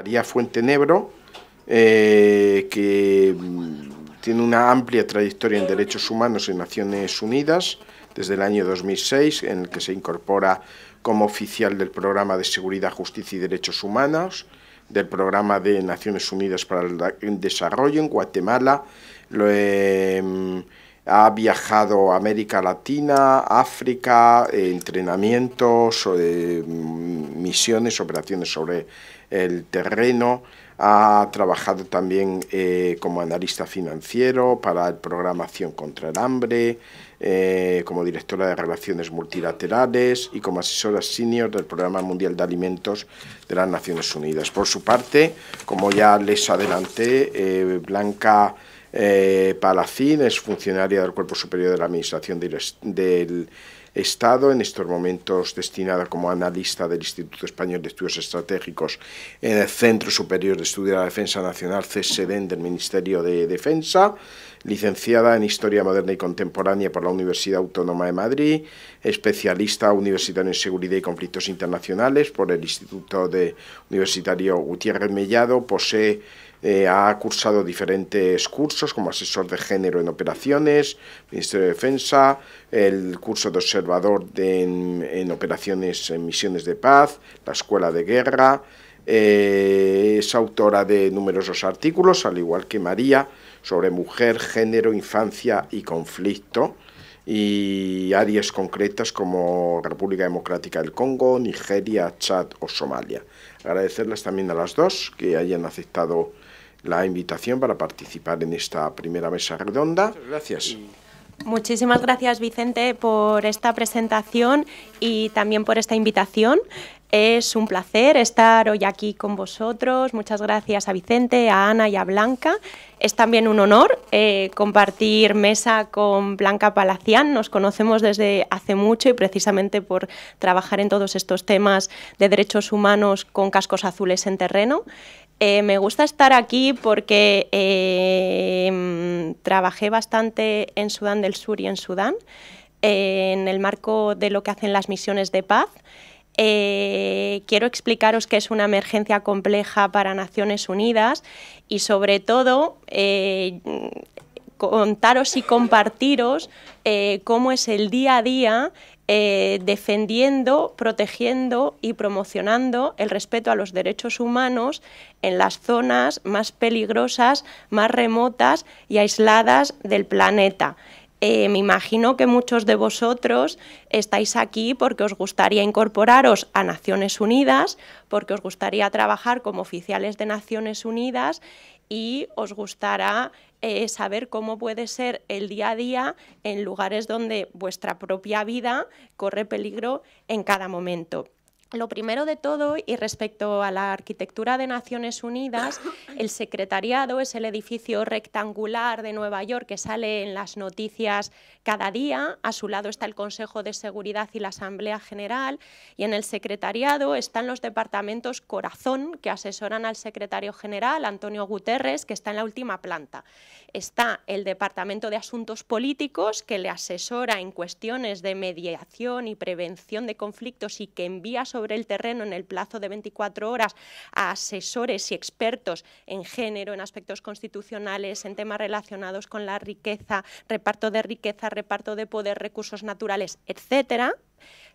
María Fuente eh, que mm, tiene una amplia trayectoria en derechos humanos en Naciones Unidas desde el año 2006, en el que se incorpora como oficial del Programa de Seguridad, Justicia y Derechos Humanos, del Programa de Naciones Unidas para el Desarrollo en Guatemala. Em, ha viajado a América Latina, África, eh, entrenamientos, eh, mm, misiones, operaciones sobre el terreno, ha trabajado también eh, como analista financiero para el programa Acción contra el Hambre, eh, como directora de Relaciones Multilaterales y como asesora senior del Programa Mundial de Alimentos de las Naciones Unidas. Por su parte, como ya les adelanté, eh, Blanca... Palacín es funcionaria del Cuerpo Superior de la Administración del estado en estos momentos destinada como analista del Instituto Español de Estudios Estratégicos en el Centro Superior de Estudios de la Defensa Nacional, CSEDEN, del Ministerio de Defensa, licenciada en Historia Moderna y Contemporánea por la Universidad Autónoma de Madrid, especialista universitario en Seguridad y Conflictos Internacionales por el Instituto de Universitario Gutiérrez Mellado, posee eh, ha cursado diferentes cursos como asesor de género en operaciones, Ministerio de Defensa, el curso de observador en, operaciones en misiones de paz, la escuela de guerra. Eh, es autora de numerosos artículos, al igual que María, sobre mujer, género, infancia y conflicto y áreas concretas como República Democrática del Congo, Nigeria, Chad o Somalia. Agradecerles también a las dos que hayan aceptado la invitación para participar en esta primera mesa redonda. Muchas gracias. Muchísimas gracias, Vicente, por esta presentación y también por esta invitación. Es un placer estar hoy aquí con vosotros. Muchas gracias a Vicente, a Ana y a Blanca. Es también un honor eh, compartir mesa con Blanca Palacián. Nos conocemos desde hace mucho y precisamente por trabajar en todos estos temas de derechos humanos con cascos azules en terreno. Eh, me gusta estar aquí porque eh, trabajé bastante en Sudán del Sur y en Sudán, eh, en el marco de lo que hacen las misiones de paz. quiero explicaros que es una emergencia compleja para Naciones Unidas y sobre todo contaros y compartiros eh, cómo es el día a día eh, defendiendo, protegiendo y promocionando el respeto a los derechos humanos en las zonas más peligrosas, más remotas y aisladas del planeta. Eh, me imagino que muchos de vosotros estáis aquí porque os gustaría incorporaros a Naciones Unidas, porque os gustaría trabajar como oficiales de Naciones Unidas y os gustará eh, saber cómo puede ser el día a día en lugares donde vuestra propia vida corre peligro en cada momento. Lo primero de todo, y respecto a la arquitectura de Naciones Unidas, el secretariado es el edificio rectangular de Nueva York que sale en las noticias cada día. A su lado está el Consejo de Seguridad y la Asamblea General. Y en el secretariado están los departamentos Corazón, que asesoran al secretario general, Antonio Guterres, que está en la última planta. Está el Departamento de Asuntos Políticos, que le asesora en cuestiones de mediación y prevención de conflictos y que envía sobre el terreno en el plazo de 24 horas a asesores y expertos en género, en aspectos constitucionales, en temas relacionados con la riqueza, reparto de riqueza, reparto de poder, recursos naturales, etcétera,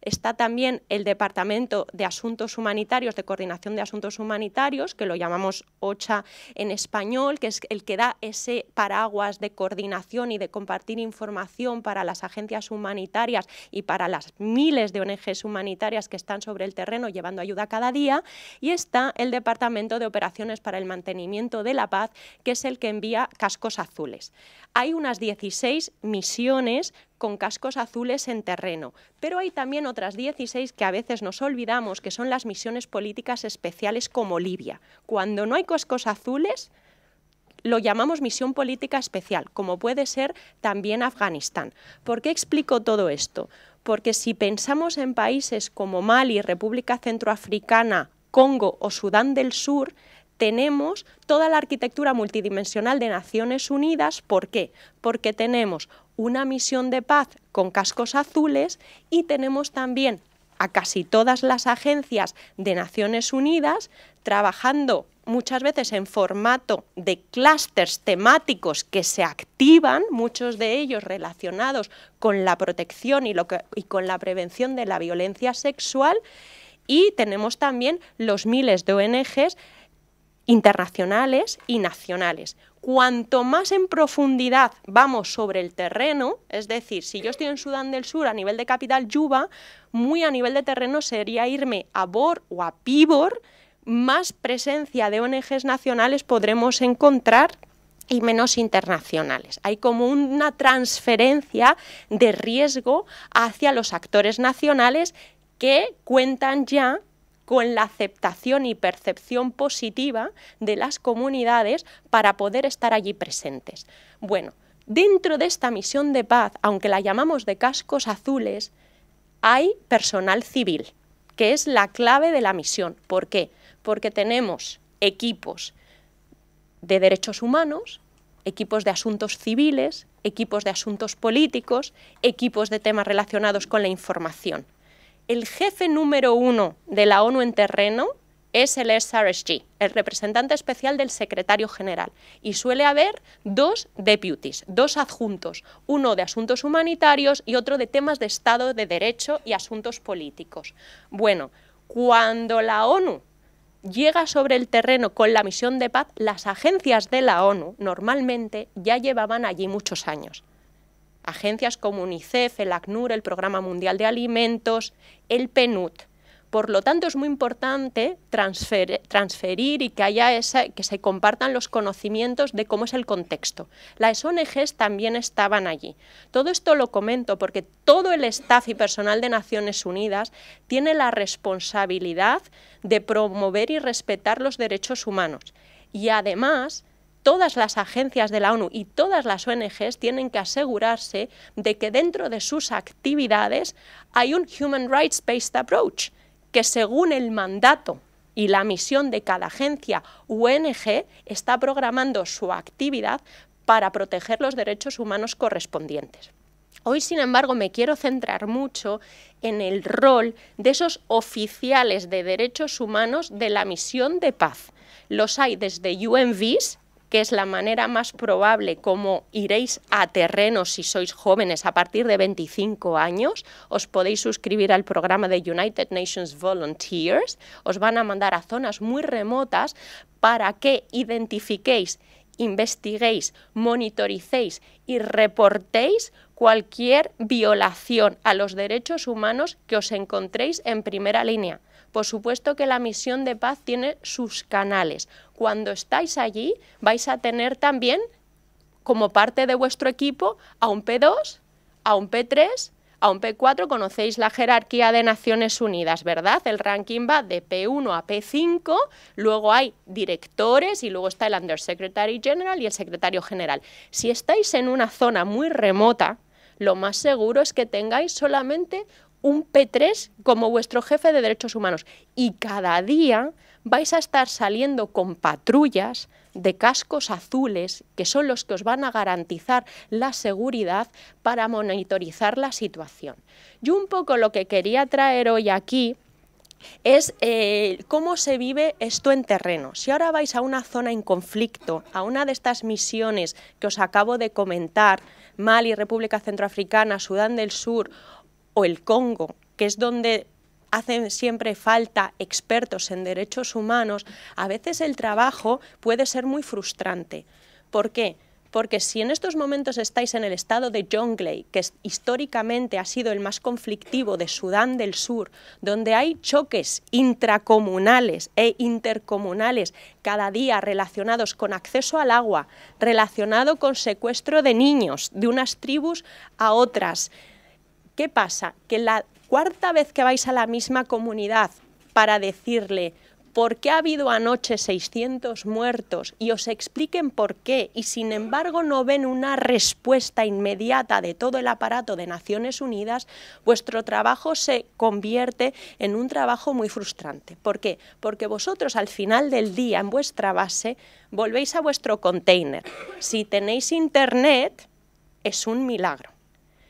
Está también el Departamento de Asuntos Humanitarios, de Coordinación de Asuntos Humanitarios, que lo llamamos OCHA en español, que es el que da ese paraguas de coordinación y de compartir información para las agencias humanitarias y para las miles de ONGs humanitarias que están sobre el terreno llevando ayuda cada día. Y está el Departamento de Operaciones para el Mantenimiento de la Paz, que es el que envía cascos azules. Hay unas 16 misiones con cascos azules en terreno, pero hay también otras 16 que a veces nos olvidamos, que son las misiones políticas especiales como Libia. Cuando no hay cascos azules, lo llamamos misión política especial, como puede ser también Afganistán. ¿Por qué explico todo esto? Porque si pensamos en países como Mali, República Centroafricana, Congo o Sudán del Sur, tenemos toda la arquitectura multidimensional de Naciones Unidas. ¿Por qué? Porque tenemos una misión de paz con cascos azules y tenemos también a casi todas las agencias de Naciones Unidas trabajando muchas veces en formato de clústeres temáticos que se activan, muchos de ellos relacionados con la protección y, y con la prevención de la violencia sexual, y tenemos también los miles de ONGs internacionales y nacionales. Cuanto más en profundidad vamos sobre el terreno, es decir, si yo estoy en Sudán del Sur a nivel de capital Yuba, muy a nivel de terreno sería irme a Bor o a Pibor, más presencia de ONGs nacionales podremos encontrar y menos internacionales. Hay como una transferencia de riesgo hacia los actores nacionales que cuentan ya con la aceptación y percepción positiva de las comunidades para poder estar allí presentes. Bueno, dentro de esta misión de paz, aunque la llamamos de cascos azules, hay personal civil, que es la clave de la misión. ¿Por qué? Porque tenemos equipos de derechos humanos, equipos de asuntos civiles, equipos de asuntos políticos, equipos de temas relacionados con la información el jefe número uno de la ONU en terreno es el SRSG, el representante especial del secretario general, y suele haber dos deputies, dos adjuntos, uno de asuntos humanitarios y otro de temas de Estado de Derecho y asuntos políticos. Bueno, cuando la ONU llega sobre el terreno con la misión de paz, las agencias de la ONU normalmente ya llevaban allí muchos años agencias como UNICEF, el ACNUR, el Programa Mundial de Alimentos, el PNUD. Por lo tanto, es muy importante transferir y que, haya que se compartan los conocimientos de cómo es el contexto. Las ONGs también estaban allí. Todo esto lo comento porque todo el staff y personal de Naciones Unidas tiene la responsabilidad de promover y respetar los derechos humanos. Y además todas las agencias de la ONU y todas las ONGs tienen que asegurarse de que dentro de sus actividades hay un Human Rights Based Approach, que según el mandato y la misión de cada agencia ONG está programando su actividad para proteger los derechos humanos correspondientes. Hoy, sin embargo, me quiero centrar mucho en el rol de esos oficiales de derechos humanos de la misión de paz. Los hay desde UNVs, que es la manera más probable como iréis a terreno si sois jóvenes a partir de 25 años, os podéis suscribir al programa de United Nations Volunteers, os van a mandar a zonas muy remotas para que identifiquéis, investiguéis, monitoricéis y reportéis cualquier violación a los derechos humanos que os encontréis en primera línea. Por supuesto que la misión de paz tiene sus canales. Cuando estáis allí vais a tener también como parte de vuestro equipo a un P2, a un P3 a un P4 conocéis la jerarquía de Naciones Unidas, ¿verdad? El ranking va de P1 a P5, luego hay directores y luego está el Undersecretary General y el secretario general. Si estáis en una zona muy remota, lo más seguro es que tengáis solamente un P3 como vuestro jefe de derechos humanos. Y cada día vais a estar saliendo con patrullas de cascos azules, que son los que os van a garantizar la seguridad para monitorizar la situación. Yo un poco lo que quería traer hoy aquí es eh, cómo se vive esto en terreno. Si ahora vais a una zona en conflicto, a una de estas misiones que os acabo de comentar, Mali, República Centroafricana, Sudán del Sur o el Congo, que es donde hacen siempre falta expertos en derechos humanos, a veces el trabajo puede ser muy frustrante. ¿Por qué? Porque si en estos momentos estáis en el estado de Jonglei, que históricamente ha sido el más conflictivo de Sudán del Sur, donde hay choques intracomunales e intercomunales cada día relacionados con acceso al agua, relacionado con secuestro de niños de unas tribus a otras, ¿Qué pasa? Que la cuarta vez que vais a la misma comunidad para decirle por qué ha habido anoche 600 muertos y os expliquen por qué y sin embargo no ven una respuesta inmediata de todo el aparato de Naciones Unidas, vuestro trabajo se convierte en un trabajo muy frustrante. ¿Por qué? Porque vosotros al final del día en vuestra base volvéis a vuestro container. Si tenéis internet es un milagro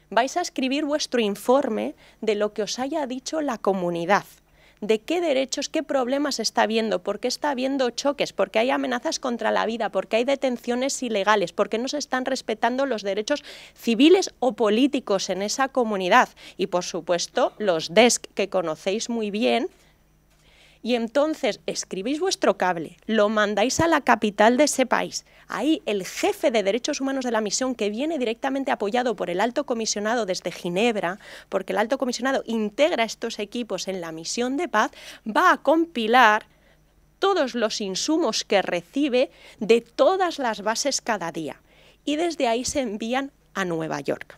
vais a escribir vuestro informe de lo que os haya dicho la comunidad de qué derechos, qué problemas está habiendo, por qué está habiendo choques, por qué hay amenazas contra la vida, por qué hay detenciones ilegales, por qué no se están respetando los derechos civiles o políticos en esa comunidad. Y por supuesto, los DESC que conocéis muy bien, y entonces escribís vuestro cable, lo mandáis a la capital de ese país. Ahí el jefe de derechos humanos de la misión, que viene directamente apoyado por el alto comisionado desde Ginebra, porque el alto comisionado integra estos equipos en la misión de paz, va a compilar todos los insumos que recibe de todas las bases cada día. Y desde ahí se envían a Nueva York.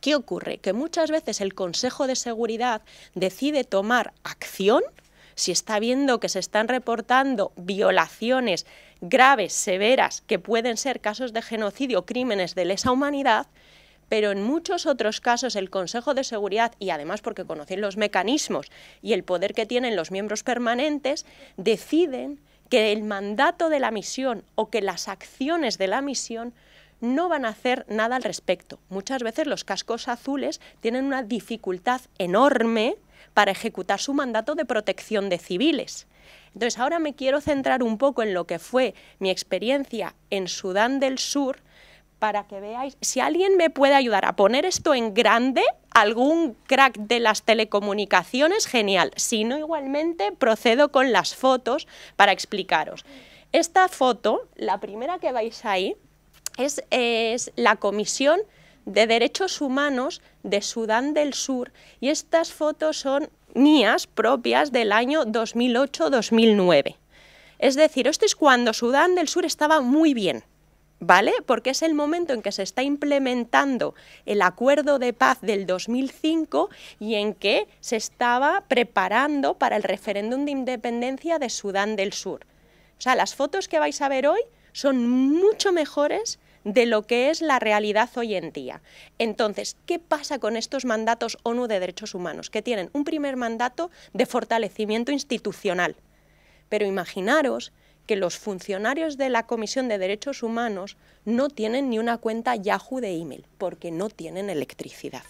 ¿Qué ocurre? Que muchas veces el Consejo de Seguridad decide tomar acción si está viendo que se están reportando violaciones graves, severas, que pueden ser casos de genocidio, crímenes de lesa humanidad, pero en muchos otros casos el Consejo de Seguridad, y además porque conocen los mecanismos y el poder que tienen los miembros permanentes, deciden que el mandato de la misión o que las acciones de la misión no van a hacer nada al respecto. Muchas veces los cascos azules tienen una dificultad enorme para ejecutar su mandato de protección de civiles. Entonces, ahora me quiero centrar un poco en lo que fue mi experiencia en Sudán del Sur para que veáis si alguien me puede ayudar a poner esto en grande, algún crack de las telecomunicaciones, genial. Si no, igualmente procedo con las fotos para explicaros. Esta foto, la primera que vais ahí, es la comisión de Derechos Humanos de Sudán del Sur y estas fotos son mías propias del año 2008-2009. Es decir, esto es cuando Sudán del Sur estaba muy bien, ¿vale? Porque es el momento en que se está implementando el acuerdo de paz del 2005 y en que se estaba preparando para el referéndum de independencia de Sudán del Sur. O sea, las fotos que vais a ver hoy son mucho mejores de lo que es la realidad hoy en día. Entonces, ¿qué pasa con estos mandatos ONU de derechos humanos? Que tienen un primer mandato de fortalecimiento institucional. Pero imaginaros que los funcionarios de la Comisión de Derechos Humanos no tienen ni una cuenta Yahoo de email, porque no tienen electricidad.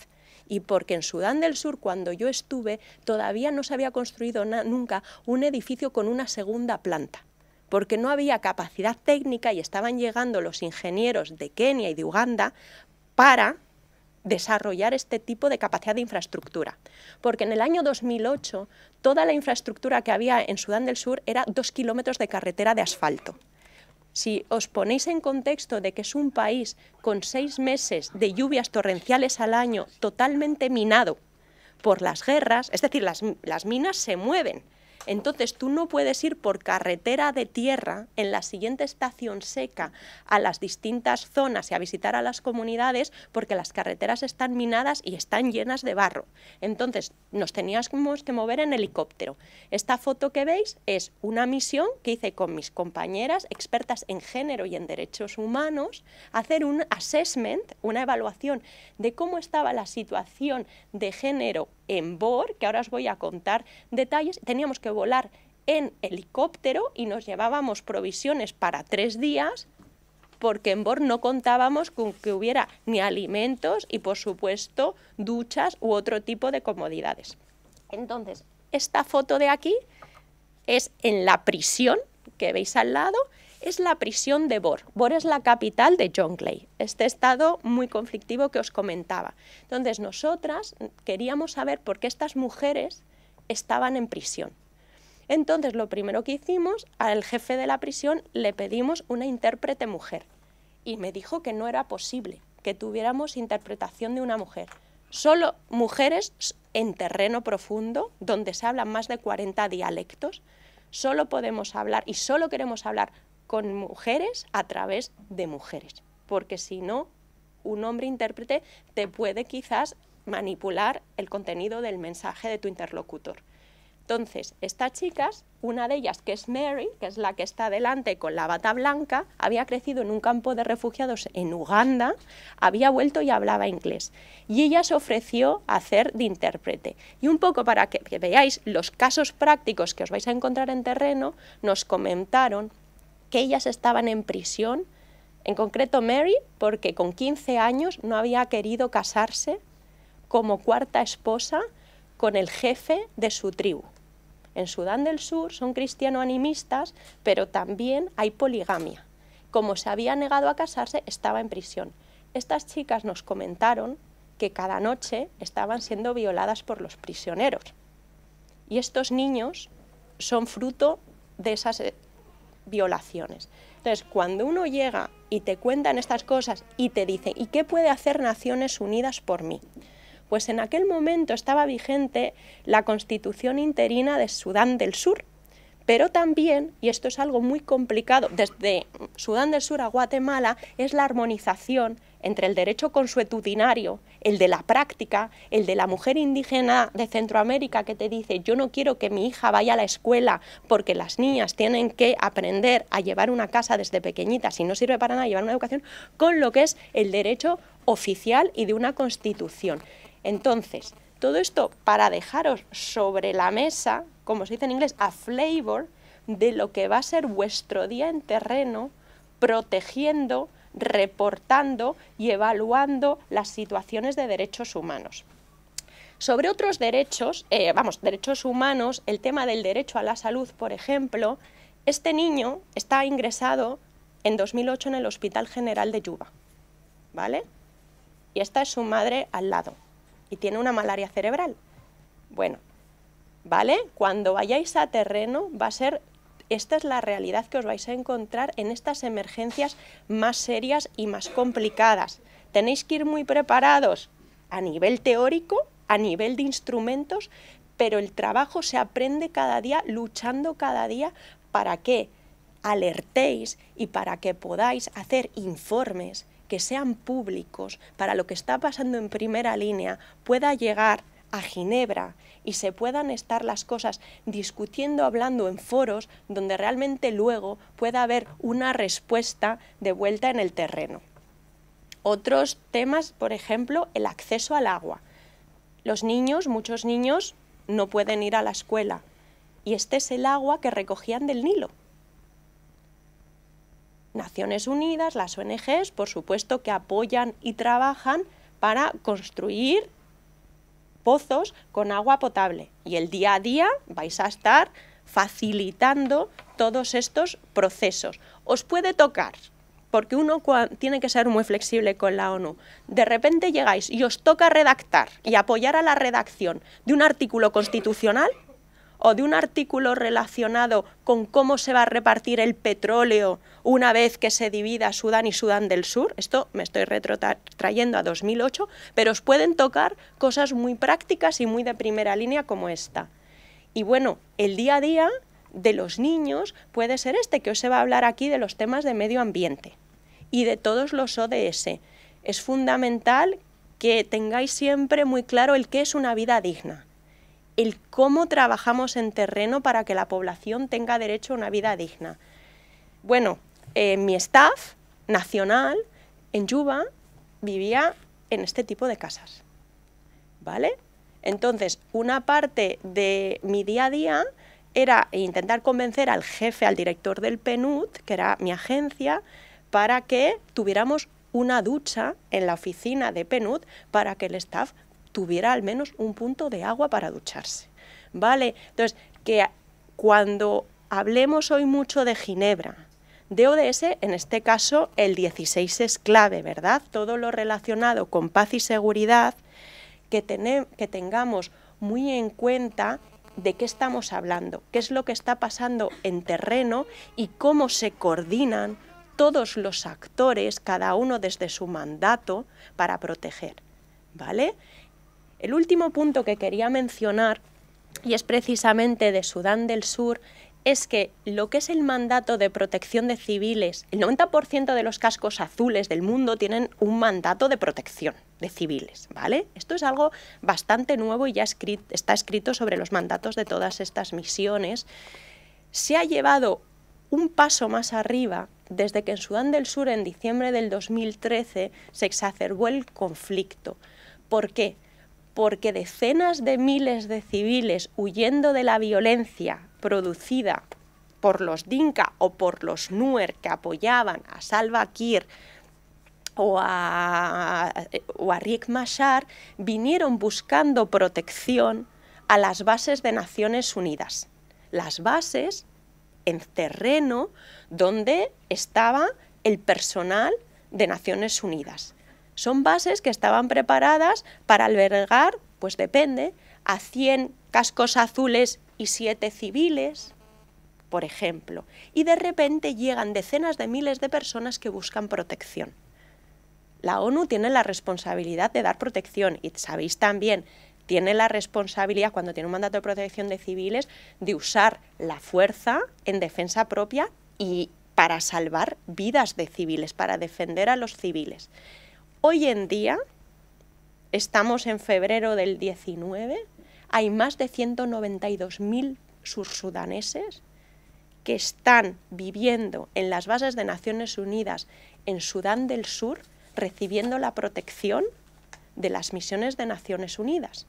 Y porque en Sudán del Sur, cuando yo estuve, todavía no se había construido nunca un edificio con una segunda planta porque no había capacidad técnica y estaban llegando los ingenieros de Kenia y de Uganda para desarrollar este tipo de capacidad de infraestructura. Porque en el año 2008 toda la infraestructura que había en Sudán del Sur era dos kilómetros de carretera de asfalto. Si os ponéis en contexto de que es un país con seis meses de lluvias torrenciales al año totalmente minado por las guerras, es decir, las, las minas se mueven, entonces tú no puedes ir por carretera de tierra en la siguiente estación seca a las distintas zonas y a visitar a las comunidades porque las carreteras están minadas y están llenas de barro. Entonces nos teníamos que mover en helicóptero. Esta foto que veis es una misión que hice con mis compañeras expertas en género y en derechos humanos, hacer un assessment, una evaluación de cómo estaba la situación de género en Bor, que ahora os voy a contar detalles, teníamos que volar en helicóptero y nos llevábamos provisiones para tres días porque en Bor no contábamos con que hubiera ni alimentos y por supuesto duchas u otro tipo de comodidades. Entonces, esta foto de aquí es en la prisión que veis al lado es la prisión de Bor. Bor es la capital de Jonglei, este estado muy conflictivo que os comentaba. Entonces nosotras queríamos saber por qué estas mujeres estaban en prisión. Entonces lo primero que hicimos, al jefe de la prisión le pedimos una intérprete mujer y me dijo que no era posible que tuviéramos interpretación de una mujer. Solo mujeres en terreno profundo, donde se hablan más de 40 dialectos, solo podemos hablar y solo queremos hablar con mujeres a través de mujeres, porque si no, un hombre intérprete te puede quizás manipular el contenido del mensaje de tu interlocutor. Entonces, estas chicas, una de ellas que es Mary, que es la que está delante con la bata blanca, había crecido en un campo de refugiados en Uganda, había vuelto y hablaba inglés. Y ella se ofreció a hacer de intérprete. Y un poco para que, veáis los casos prácticos que os vais a encontrar en terreno, nos comentaron ellas estaban en prisión, en concreto Mary, porque con 15 años no había querido casarse como cuarta esposa con el jefe de su tribu. En Sudán del Sur son cristiano-animistas, pero también hay poligamia. Como se había negado a casarse, estaba en prisión. Estas chicas nos comentaron que cada noche estaban siendo violadas por los prisioneros. Y estos niños son fruto de esas violaciones. Entonces, cuando uno llega y te cuentan estas cosas y te dicen, ¿y qué puede hacer Naciones Unidas por mí? Pues en aquel momento estaba vigente la constitución interina de Sudán del Sur, pero también, y esto es algo muy complicado, desde Sudán del Sur a Guatemala, es la armonización entre el derecho consuetudinario, el de la práctica, el de la mujer indígena de Centroamérica que te dice yo no quiero que mi hija vaya a la escuela porque las niñas tienen que aprender a llevar una casa desde pequeñita si no sirve para nada llevar una educación, con lo que es el derecho oficial y de una constitución. Entonces, todo esto para dejaros sobre la mesa como se dice en inglés, a flavor de lo que va a ser vuestro día en terreno, protegiendo, reportando y evaluando las situaciones de derechos humanos. Sobre otros derechos, eh, vamos, derechos humanos, el tema del derecho a la salud, por ejemplo, este niño está ingresado en 2008 en el Hospital General de Yuba, ¿vale? Y esta es su madre al lado y tiene una malaria cerebral. Bueno, ¿vale? Cuando vayáis a terreno va a ser esta es la realidad que os vais a encontrar en estas emergencias más serias y más complicadas. Tenéis que ir muy preparados a nivel teórico, a nivel de instrumentos, pero el trabajo se aprende cada día, luchando cada día para que alertéis y para que podáis hacer informes que sean públicos para lo que está pasando en primera línea, pueda llegar a Ginebra y se puedan estar las cosas discutiendo, hablando en foros donde realmente luego pueda haber una respuesta de vuelta en el terreno. Otros temas, por ejemplo, el acceso al agua. Los niños, muchos niños, no pueden ir a la escuela y este es el agua que recogían del Nilo. Naciones Unidas, las ONGs, por supuesto que apoyan y trabajan para construir pozos con agua potable y el día a día vais a estar facilitando todos estos procesos. Os puede tocar, porque uno tiene que ser muy flexible con la ONU. De repente llegáis y os toca redactar y apoyar a la redacción de un artículo constitucional o de un artículo relacionado con cómo se va a repartir el petróleo una vez que se divida Sudán y Sudán del Sur, esto me estoy retrotrayendo a 2008, pero os pueden tocar cosas muy prácticas y muy de primera línea como esta. Y bueno, el día a día de los niños puede ser este, que os se va a hablar aquí de los temas de medio ambiente y de todos los ODS. Es fundamental que tengáis siempre muy claro el que es una vida digna el cómo trabajamos en terreno para que la población tenga derecho a una vida digna. Bueno, eh, mi staff nacional en Yuba vivía en este tipo de casas, ¿vale? Entonces, una parte de mi día a día era intentar convencer al jefe, al director del PNUD, que era mi agencia, para que tuviéramos una ducha en la oficina de PNUD para que el staff tuviera al menos un punto de agua para ducharse. ¿Vale? Entonces, que cuando hablemos hoy mucho de Ginebra, de ODS, en este caso el 16 es clave, ¿verdad? Todo lo relacionado con paz y seguridad, que, que tengamos muy en cuenta de qué estamos hablando, qué es lo que está pasando en terreno y cómo se coordinan todos los actores, cada uno desde su mandato, para proteger. ¿Vale? El último punto que quería mencionar, y es precisamente de Sudán del Sur, es que lo que es el mandato de protección de civiles, el 90% de los cascos azules del mundo tienen un mandato de protección de civiles, ¿vale? Esto es algo bastante nuevo y ya está escrito sobre los mandatos de todas estas misiones. Se ha llevado un paso más arriba desde que en Sudán del Sur, en diciembre del 2013, se exacerbó el conflicto. ¿Por qué? porque decenas de miles de civiles huyendo de la violencia producida por los Dinka o por los Nuer que apoyaban a Salva Kiir o a, o a Riek Machar vinieron buscando protección a las bases de Naciones Unidas. Las bases en terreno donde estaba el personal de Naciones Unidas. Son bases que estaban preparadas para albergar, pues depende, a 100 cascos azules y 7 civiles, por ejemplo. Y de repente llegan decenas de miles de personas que buscan protección. La ONU tiene la responsabilidad de dar protección y sabéis también tiene la responsabilidad, cuando tiene un mandato de protección de civiles, de usar la fuerza en defensa propia y para salvar vidas de civiles, para defender a los civiles. Hoy en día, estamos en febrero del 19, hay más de 192.000 sursudaneses que están viviendo en las bases de Naciones Unidas en Sudán del Sur, recibiendo la protección de las misiones de Naciones Unidas.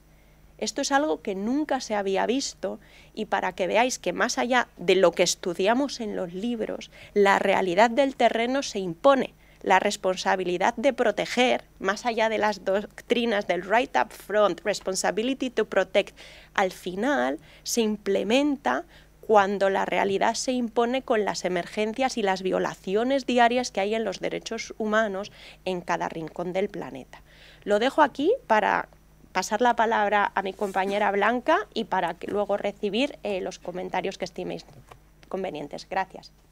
Esto es algo que nunca se había visto y para que veáis que más allá de lo que estudiamos en los libros, la realidad del terreno se impone la responsabilidad de proteger, más allá de las doctrinas del right up front, responsibility to protect, al final se implementa cuando la realidad se impone con las emergencias y las violaciones diarias que hay en los derechos humanos en cada rincón del planeta. Lo dejo aquí para pasar la palabra a mi compañera Blanca y para luego recibir eh, los comentarios que estiméis convenientes. Gracias.